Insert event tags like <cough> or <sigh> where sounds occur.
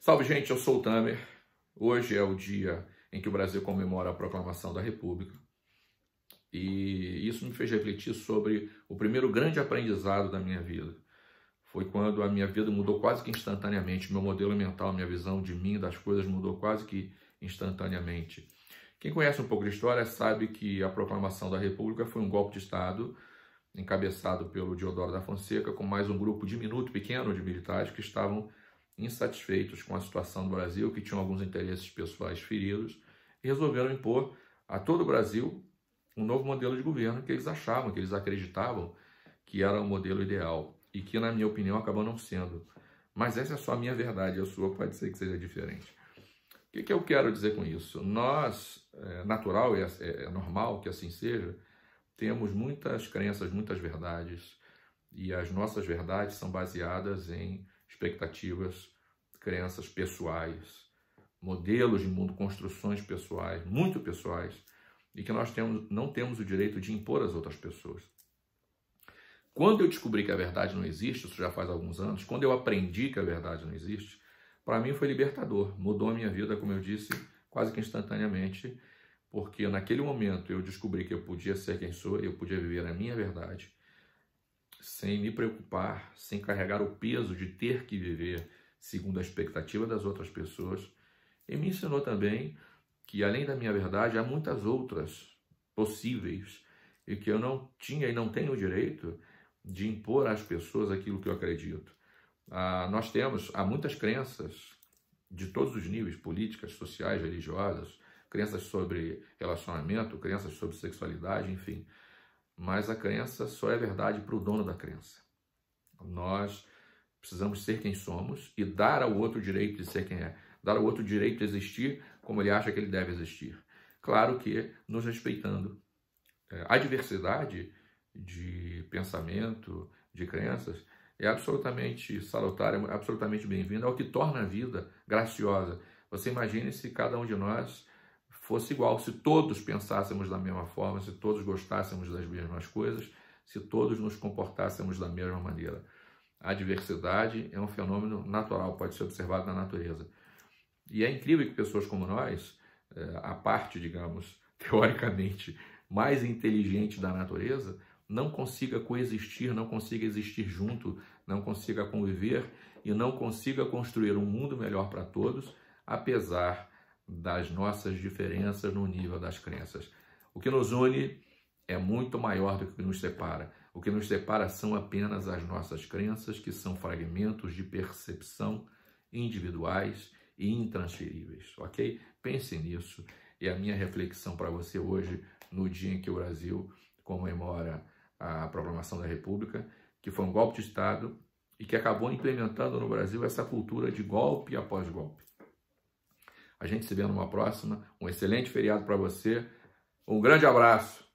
Salve, gente, eu sou o Tamer. Hoje é o dia em que o Brasil comemora a proclamação da República. E isso me fez refletir sobre o primeiro grande aprendizado da minha vida. Foi quando a minha vida mudou quase que instantaneamente, meu modelo mental, minha visão de mim, das coisas mudou quase que instantaneamente. Quem conhece um pouco de história sabe que a proclamação da República foi um golpe de Estado encabeçado pelo Diodoro da Fonseca com mais um grupo diminuto, pequeno de militares que estavam insatisfeitos com a situação do Brasil, que tinham alguns interesses pessoais feridos, resolveram impor a todo o Brasil um novo modelo de governo que eles achavam, que eles acreditavam que era o modelo ideal e que, na minha opinião, acabou não sendo. Mas essa é só a minha verdade, a sua pode ser que seja diferente. O que, que eu quero dizer com isso? Nós, é natural, é, é, é normal que assim seja, temos muitas crenças, muitas verdades, e as nossas verdades são baseadas em expectativas, crenças pessoais, modelos de mundo, construções pessoais, muito pessoais, e que nós temos, não temos o direito de impor às outras pessoas. Quando eu descobri que a verdade não existe, isso já faz alguns anos, quando eu aprendi que a verdade não existe, para mim foi libertador, mudou a minha vida, como eu disse, quase que instantaneamente, porque naquele momento eu descobri que eu podia ser quem sou, eu podia viver a minha verdade, sem me preocupar, sem carregar o peso de ter que viver segundo a expectativa das outras pessoas. E me ensinou também que, além da minha verdade, há muitas outras possíveis e que eu não tinha e não tenho o direito de impor às pessoas aquilo que eu acredito. Ah, nós temos, há muitas crenças de todos os níveis, políticas, sociais, religiosas, crenças sobre relacionamento, crenças sobre sexualidade, enfim mas a crença só é verdade para o dono da crença. Nós precisamos ser quem somos e dar ao outro o direito de ser quem é, dar ao outro o direito de existir como ele acha que ele deve existir. Claro que nos respeitando. É, a diversidade de pensamento, de crenças, é absolutamente salutar, é absolutamente bem-vinda, é o que torna a vida graciosa. Você imagine se cada um de nós fosse igual, se todos pensássemos da mesma forma, se todos gostássemos das mesmas coisas, se todos nos comportássemos da mesma maneira. A diversidade é um fenômeno natural, pode ser observado na natureza. E é incrível que pessoas como nós, é, a parte, digamos, <laughs> teoricamente mais inteligente da natureza, não consiga coexistir, não consiga existir junto, não consiga conviver e não consiga construir um mundo melhor para todos, apesar das nossas diferenças no nível das crenças. O que nos une é muito maior do que o que nos separa. O que nos separa são apenas as nossas crenças, que são fragmentos de percepção individuais e intransferíveis, ok? Pense nisso. E a minha reflexão para você hoje, no dia em que o Brasil comemora a proclamação da República, que foi um golpe de Estado e que acabou implementando no Brasil essa cultura de golpe após golpe. A gente se vê numa próxima. Um excelente feriado para você. Um grande abraço.